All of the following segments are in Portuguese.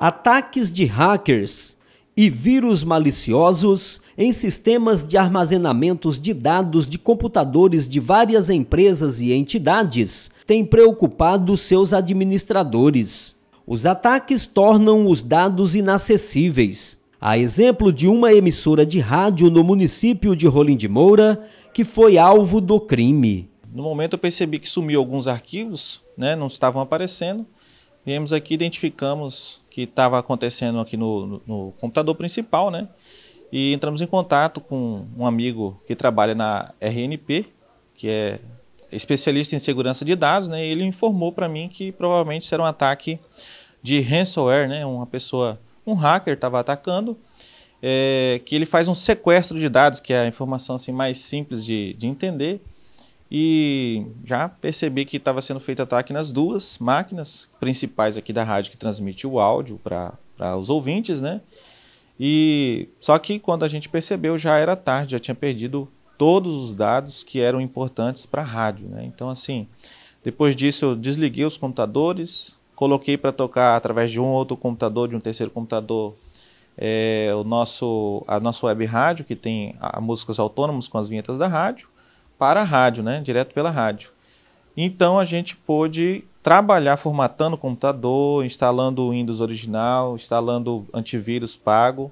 ataques de hackers e vírus maliciosos em sistemas de armazenamentos de dados de computadores de várias empresas e entidades têm preocupado seus administradores. Os ataques tornam os dados inacessíveis. A exemplo de uma emissora de rádio no município de Rolim de Moura, que foi alvo do crime. No momento eu percebi que sumiu alguns arquivos, né, não estavam aparecendo. Viemos aqui, identificamos que estava acontecendo aqui no, no, no, computador principal, né? E entramos em contato com um amigo que trabalha na RNP, que é especialista em segurança de dados, né? E ele informou para mim que provavelmente será um ataque de ransomware, né? Uma pessoa, um hacker estava atacando, é, que ele faz um sequestro de dados, que é a informação assim mais simples de, de entender, e já percebi que estava sendo feito ataque nas duas máquinas principais aqui da rádio que transmite o áudio para os ouvintes, né? E só que quando a gente percebeu já era tarde, já tinha perdido todos os dados que eram importantes para a rádio, né? Então assim, depois disso eu desliguei os computadores, coloquei para tocar através de um outro computador, de um terceiro computador é, o nosso, a nossa web rádio, que tem a, a músicas autônomas com as vinhetas da rádio para a rádio, né? direto pela rádio. Então a gente pôde trabalhar formatando o computador, instalando o Windows original, instalando antivírus pago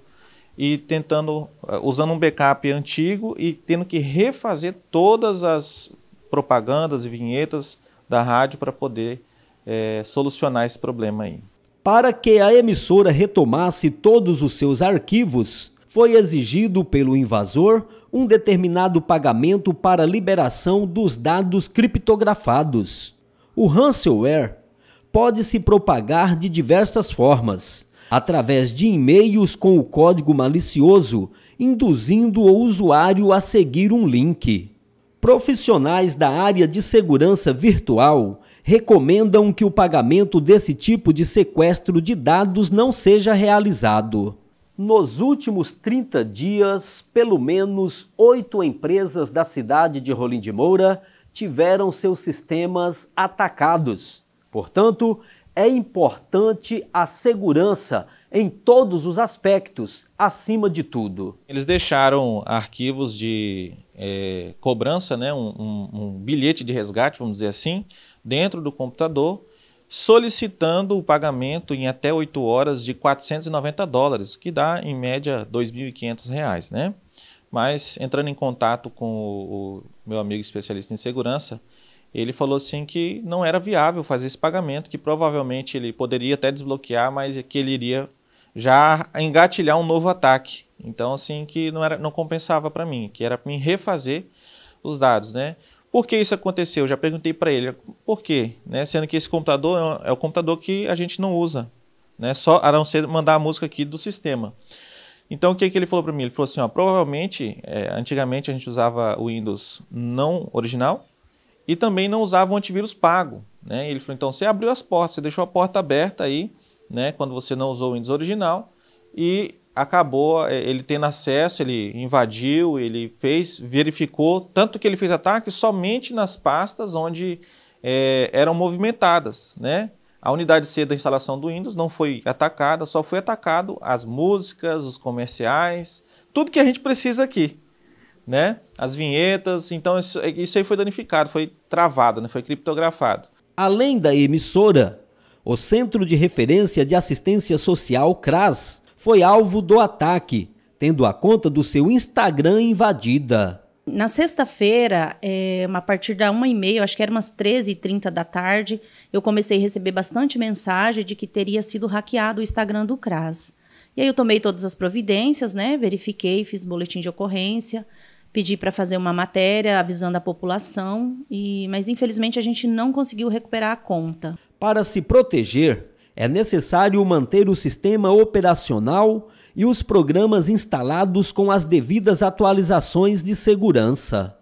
e tentando eh, usando um backup antigo e tendo que refazer todas as propagandas e vinhetas da rádio para poder é, solucionar esse problema aí. Para que a emissora retomasse todos os seus arquivos, foi exigido pelo invasor um determinado pagamento para liberação dos dados criptografados. O ransomware pode se propagar de diversas formas, através de e-mails com o código malicioso, induzindo o usuário a seguir um link. Profissionais da área de segurança virtual recomendam que o pagamento desse tipo de sequestro de dados não seja realizado. Nos últimos 30 dias, pelo menos oito empresas da cidade de Rolim de Moura tiveram seus sistemas atacados. Portanto, é importante a segurança em todos os aspectos, acima de tudo. Eles deixaram arquivos de é, cobrança, né, um, um, um bilhete de resgate, vamos dizer assim, dentro do computador solicitando o pagamento em até 8 horas de 490 dólares, que dá em média 2.500 reais, né? Mas entrando em contato com o, o meu amigo especialista em segurança, ele falou assim que não era viável fazer esse pagamento, que provavelmente ele poderia até desbloquear, mas é que ele iria já engatilhar um novo ataque. Então assim que não era não compensava para mim, que era para mim refazer os dados, né? Por que isso aconteceu? Eu já perguntei para ele, por quê? Né? Sendo que esse computador é, é o computador que a gente não usa, né? Só a não ser mandar a música aqui do sistema. Então o que, que ele falou para mim? Ele falou assim, ó, provavelmente, é, antigamente a gente usava o Windows não original e também não usava o antivírus pago, né? Ele falou, então você abriu as portas, você deixou a porta aberta aí, né? Quando você não usou o Windows original e acabou é, ele tendo acesso, ele invadiu, ele fez, verificou, tanto que ele fez ataque somente nas pastas onde é, eram movimentadas, né? A unidade C da instalação do Windows não foi atacada, só foi atacado as músicas, os comerciais, tudo que a gente precisa aqui, né? As vinhetas, então isso, isso aí foi danificado, foi travado, né? foi criptografado. Além da emissora, o Centro de Referência de Assistência Social, CRAS, foi alvo do ataque, tendo a conta do seu Instagram invadida. Na sexta-feira, é, a partir da 1h30, acho que era umas 13h30 da tarde, eu comecei a receber bastante mensagem de que teria sido hackeado o Instagram do CRAS. E aí eu tomei todas as providências, né? Verifiquei, fiz boletim de ocorrência, pedi para fazer uma matéria avisando a população, e, mas infelizmente a gente não conseguiu recuperar a conta. Para se proteger, é necessário manter o sistema operacional e os programas instalados com as devidas atualizações de segurança.